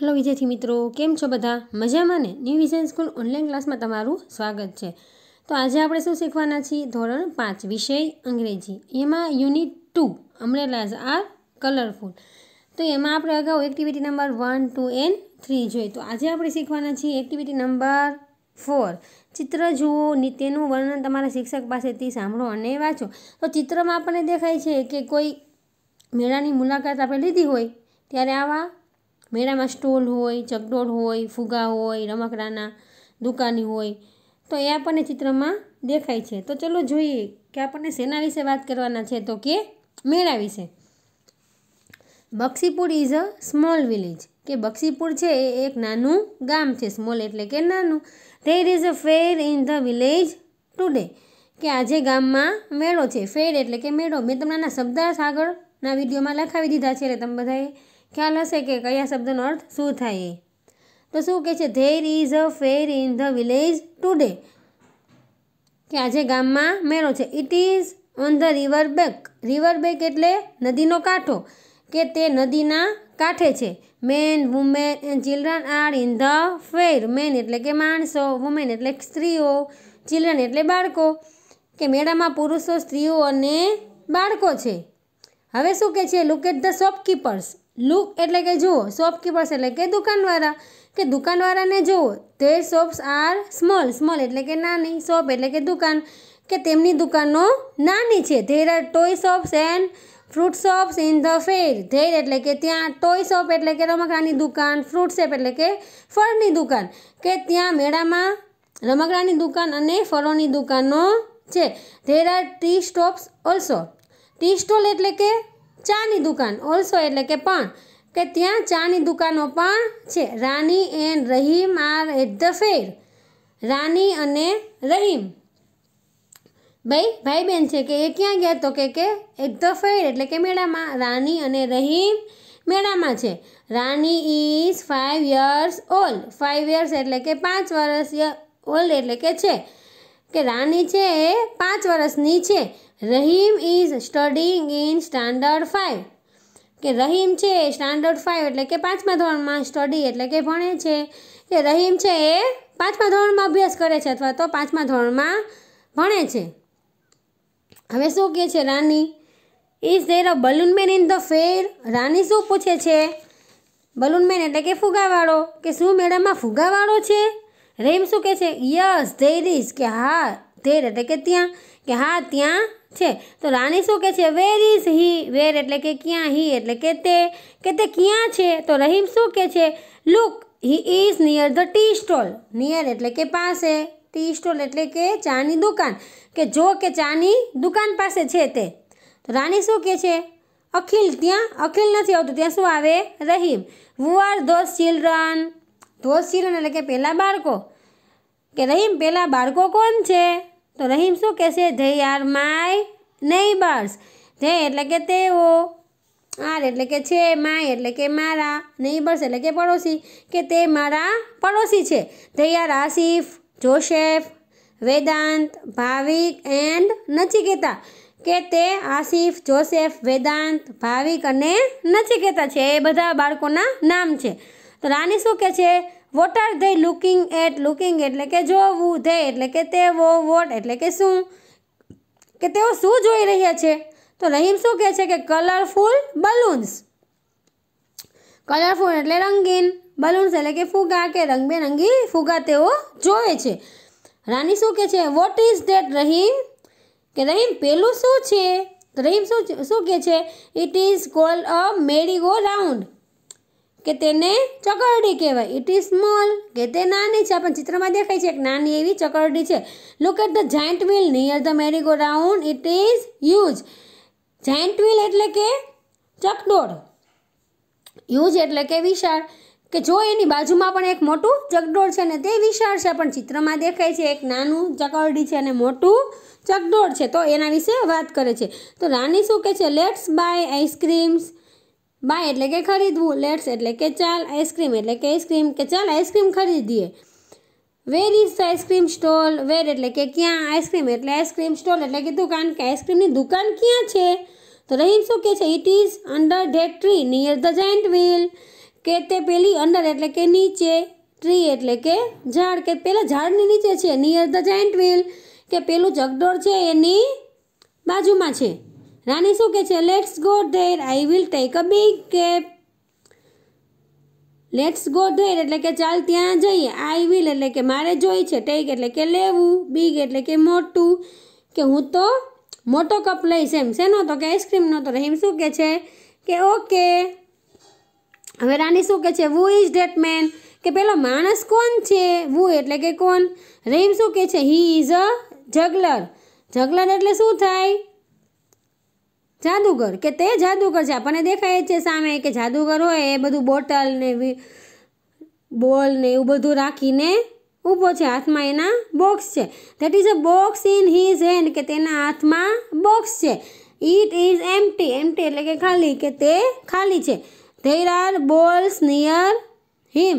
hello વિજયથી મિત્રો કેમ છો બધા મજામાં ને ન્યૂ વિઝન સ્કૂલ ઓનલાઈન ક્લાસમાં તમારું સ્વાગત છે તો આજે આપણે શું શીખવાના છીએ ધોરણ પાંચ વિષય અંગ્રેજી એમાં unit two our melas are colourful તો એમાં આપણે અગાઉ એક્ટિવિટી નંબર વન ટુ એન્ડ થ્રી જોઈ તો આજે આપણે શીખવાના છીએ એક્ટિવિટી નંબર ફોર ચિત્ર જુઓ તેનું વર્ણન તમારા શિક્ષક પાસેથી સાંભળો અને વાંચો તો ચિત્રમાં આપણને દેખાય છે કે કોઈ મેળાની મુલાકાત આપણે લીધી હોય ત્યારે આવા મેળામાં સ્ટોલ હોય ચકડોળ હોય ફુગા હોય રમકડાના દુકાની હોય તો એ આપણને ચિત્રમાં દેખાય છે તો ચલો જોઈએ કે આપણને શેના વિશે વાત કરવાના છે તો કે મેળા વિશે Bakshipur is a small village કે બક્ષીપુર છે એ એક નાનું ગામ છે સ્મોલ એટલે કે નાનું there is a fair in the village today કે આજે ગામમાં મેળો છે ફેર એટલે કે મેળો મેં તમને આના શબ્દાર્થ આગળના વિડીયોમાં લખાવી દીધા છે એટલે તમે બધાએ ખ્યાલ હશે કે કયા શબ્દનો અર્થ શું થાય તો શું કહે છે there is a fair in the village today કે આજે ગામમાં મેળો છે it is on the river bank river bank એટલે નદીનો કાંઠો કે તે નદીના કાંઠે છે men women and children are in the fair men એટલે કે માણસો વુમેન એટલે સ્ત્રીઓ ચિલ્ડ્રન એટલે બાળકો કે મેળામાં પુરુષો સ્ત્રીઓ અને બાળકો છે હવે શું કહે છે look at the shopkeepers look એટલે કે જુઓ શોપકીપર્સ એટલે કે દુકાનવાળા કે દુકાનવાળાને જુઓ their shops are small small એટલે કે નાની શોપ એટલે કે દુકાન કે તેમની દુકાનો નાની છે there are toy shops and fruit shops in the fair there એટલે કે ત્યાં ટોય શોપ એટલે કે રમકડાની દુકાન ફ્રૂટ શોપ એટલે કે ફળની દુકાન કે ત્યાં મેળામાં રમકડાની દુકાન અને ફળોની દુકાનો છે there are tea stops also tea stall એટલે કે ચાની દુકાન ઓલ્સો એટલે કે પણ કે ત્યાં ચાની દુકાનો પણ છે Rani and Rahim are at the fair Rani અને રહીમ ભાઈ ભાઈ બહેન છે કે એ ક્યાં ગયા તો કે કે એટ ધ ફેર એટલે કે મેળામાં રાની અને રહીમ મેળામાં છે Rani is five years old five years એટલે કે પાંચ વર્ષ ઓલ્ડ એટલે કે છે કે રાની છે એ પાંચ વર્ષની છે Rahim is studying in standard five કે રહીમ છે સ્ટાન્ડર્ડ ફાઇવ એટલે કે પાંચમા ધોરણમાં સ્ટડી એટલે કે ભણે છે કે રહીમ છે એ પાંચમા ધોરણમાં અભ્યાસ કરે છે અથવા તો પાંચમા ધોરણમાં ભણે છે હવે શું કહે છે Rani is there a balloon man in the fair Rani શું પૂછે છે બલૂન મેન એટલે કે ફુગાવાળો કે શું મેળામાં ફુગાવાળો છે રહીમ શું કહે છે યસ ધેર ઇઝ કે હા ધેર એટલે કે ત્યાં कहां तियां छे तो रानी सो के छे वेयर इज ही वेयर એટલે કે ક્યાં હી એટલે કે તે કે તે ક્યાં છે તો રહીમ શું કે છે look he is near the tea stall near એટલે કે પાસે ટી સ્ટોલ એટલે કે ચાની દુકાન કે જો કે ચાની દુકાન પાસે છે તે તો रानी શું કે છે अखिल तियां अखिल નથી આવતો ત્યાં શું આવે Rahim who are those children those children એટલે કે પેલા બાળકો કે રહીમ પેલા બાળકો કોણ છે તો રહીમ શું કહેશે they are my neighbours they એટલે કે તેઓ આર એટલે કે છે માય એટલે કે મારા નેબર્સ એટલે કે પડોશી કે તે મારા પડોશી છે they are Asif Joseph Vedant Bhavik and Nachiketa કે તે આસિફ જોસેફ વેદાંત ભાવિક અને નચિકેતા છે એ બધા બાળકોના નામ છે તો રાની શું કહે છે what are they looking at looking એટલે કે જોવું ધે એટલે કે તે વો વોટ એટલે કે શું કે તેઓ શું જોઈ રહ્યા છે તો રહીમ શું કહે છે કે કલરફુલ બલૂન્સ કલરફુલ એટલે રંગીન બલૂન્સ એટલે કે ફુગા કે રંગબેરંગી ફુગા તેઓ જોવે છે રાની શું કહે છે વોટ ઇઝ ધેટ રહીમ કે રહીમ પેલું શું છે રહીમ શું શું કહે છે it is called a merry go round કે તેને ચકરડી કહેવાય ઇટ ઇઝ સ્મોલ કે તે નાની છે પણ ચિત્રમાં દેખાય છે એક નાની એવી ચકરડી છે look at the giant wheel near the merry go round it is huge giant wheel એટલે કે ચકડોળ યુઝ એટલે કે વિશાળ કે જો એની બાજુમાં પણ એક મોટું ચકડોળ છે ને તે વિશાળ છે પણ ચિત્રમાં દેખાય છે એક નાનું ચકરડી છે અને મોટું ચકડોળ છે તો એના વિશે વાત કરે છે તો રાની શું કહે છે લેટ્સ બાય આઈસ્ક્રીમ્સ બાય એટલે કે ખરીદવું લેટ્સ એટલે કે ચાલ આઈસ્ક્રીમ એટલે કે આઈસ્ક્રીમ કે ચાલ આઈસ્ક્રીમ ખરીદીએ where is the ice cream stall where એટલે કે ક્યાં આઈસ્ક્રીમ એટલે આઈસ્ક્રીમ સ્ટોલ એટલે કીધું દુકાન કે આઈસ્ક્રીમની દુકાન ક્યાં છે તો રહીમ શું કે છે it is under that tree near the giant wheel કે તે પેલી અંડર એટલે કે નીચે ટ્રી એટલે કે ઝાડ કે પેલા ઝાડની નીચે છે નિયર ધ જાઇન્ટ વ્હીલ કે પેલું જગડોળ છે એની બાજુમાં છે રાણી શું કહે છે let's go there I will take a big cap let's go there એટલે કે ચાલ ત્યાં જઈએ આઈ વિલ એટલે કે મારે જોઈ છે ટેક એટલે કે લેવું બિગ એટલે કે મોટું કે હું તો મોટો કપ લઈશ એમ શેનો તો કે આઈસ્ક્રીમનો તો રહીમ શું કહે છે કે ઓકે હવે રાણી શું કહે છે વુ ઇઝ ડેટ મેન કે પેલો માણસ કોણ છે વુ એટલે કે કોણ રહીમ શું કહે છે હી ઇઝ અ જગલર જગલર એટલે શું થાય જાદુગર કે તે જાદુગર છે આપણને દેખાય છે સામે કે જાદુગર હોય એ બધું બોટલ ને બોલ ને એવું બધું રાખીને ઊભો છે હાથમાં એના બોક્સ છે that is a box in his hand કે તેના હાથમાં બોક્સ છે ઇટ ઇઝ એમટી એમટી એટલે કે ખાલી કે તે ખાલી છે there are balls near him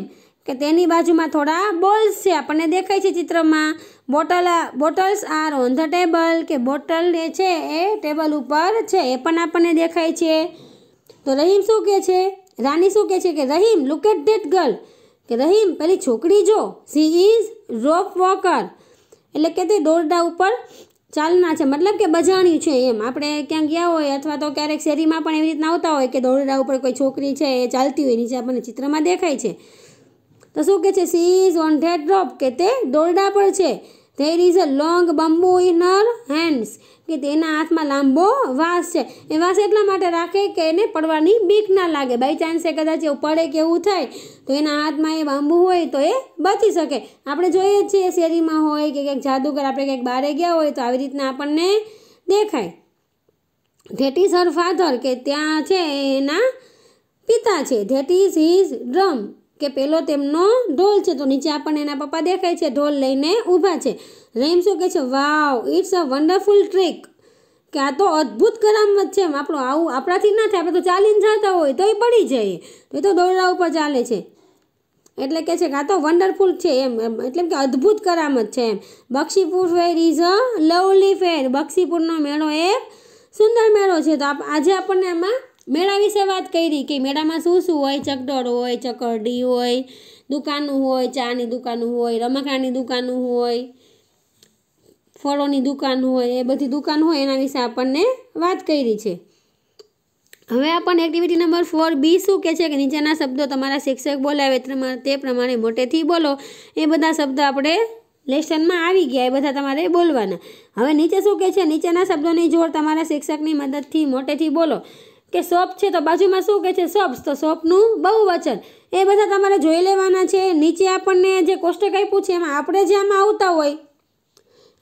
કે તેની બાજુમાં થોડા બોલ્સ છે આપણને દેખાય છે ચિત્રમાં bottle bottles are on the table કે બોટલ જે છે એ ટેબલ ઉપર છે એ પણ આપણને દેખાય છે તો રહીમ શું કહે છે રાની શું કહે છે કે Rahim look at that girl કે રહીમ પેલી છોકરી જો સી ઇઝ રોપ વોકર એટલે કે તે દોરડા ઉપર ચાલના છે મતલબ કે બજાણ્યું છે એમ આપણે ક્યાંક ગયા હોય અથવા તો ક્યારેક શેરીમાં પણ એવી રીતના આવતા હોય કે દોરડા ઉપર કોઈ છોકરી છે એ ચાલતી હોય નીચે આપણને ચિત્રમાં દેખાય છે તો શું કહે છે she is on that rope કે તે દોરડા પર છે there is a long bamboo in her hands કે તેના હાથમાં લાંબો વાસ છે એ વાસ એટલા માટે રાખે કે એને પડવાની બીક ના લાગે બાય ચાન્સે કદાચ એવું પડે કે એવું થાય તો એના હાથમાં એ બાંબુ હોય તો એ બચી શકે આપણે જોઈએ છીએ શેરીમાં હોય કે કંઈક જાદુગર આપણે કંઈક બહારે ગયા હોય તો આવી રીતના આપણને દેખાય ધેટ ઇઝ હર ફાધર કે ત્યાં છે એના પિતા છે ધેટ ઇઝ હિઝ ડ્રમ કે પેલો તેમનો ઢોલ છે તો નીચે આપણને એના પપ્પા દેખાય છે ઢોલ લઈને ઊભા છે રેમ શું કહે છે wow it's a wonderful trick કે આ તો અદ્ભુત કરામત છે આપણું આવું આપણાથી ના થાય આપણે તો ચાલીને જતા હોય તોય પડી જઈએ એ તો દોરડા ઉપર ચાલે છે એટલે કે છે કે આ તો વન્ડરફુલ છે એમ એટલે કે અદ્ભુત કરામત છે એમ બક્ષીપુર ફેર ઇઝ અ લવલી ફેર બક્ષીપુરનો મેળો એ સુંદર મેળો છે તો આજે આપણને એમાં મેળા વિશે વાત કરી કે મેળામાં શું શું હોય ચકડોળ હોય ચકરડી હોય દુકાનું હોય ચાની દુકાનું હોય રમકડાની દુકાનું હોય ફળોની દુકાન હોય એ બધી દુકાન હોય એના વિશે આપણને વાત કરી છે હવે આપણને એક્ટિવિટી નંબર ફોર બી શું કહે છે કે નીચેના શબ્દો તમારા શિક્ષક બોલાવે તે પ્રમાણે મોટેથી બોલો એ બધા શબ્દો આપણે લેસનમાં આવી ગયા એ બધા તમારે બોલવાના હવે નીચે શું કહે છે નીચેના શબ્દોની જોડ તમારા શિક્ષકની મદદથી મોટેથી બોલો કે સોપ છે તો બાજુમાં શું કહે છે સોપ્સ તો સોપનું વચન એ બધા તમારે જોઈ લેવાના છે નીચે આપણને જે કોષ્ટક આપ્યું છે એમાં આપણે જે આમાં આવતા હોય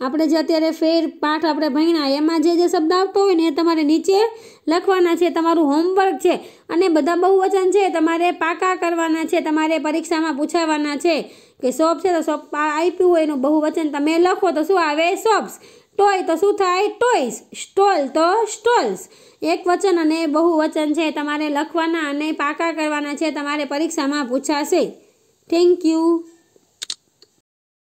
આપણે જે અત્યારે ફેર પાઠ આપણે ભણ્યા એમાં જે જે શબ્દ આવતો હોય ને એ તમારે નીચે લખવાના છે તમારું હોમવર્ક છે અને બધા બહુ વચન છે તમારે પાકા કરવાના છે તમારે પરીક્ષામાં પૂછાવાના છે કે સોપ છે તો સોપ આપ્યું હોય એનું બહુ વચન તમે લખો તો શું આવે સોપ્સ ટોય તો શું થાય ટોયસ સ્ટોલ તો સ્ટોલ્સ એક વચન અને બહુ વચન છે તમારે લખવાના અને પાકા કરવાના છે તમારે પરીક્ષામાં પૂછાશે થેન્ક યુ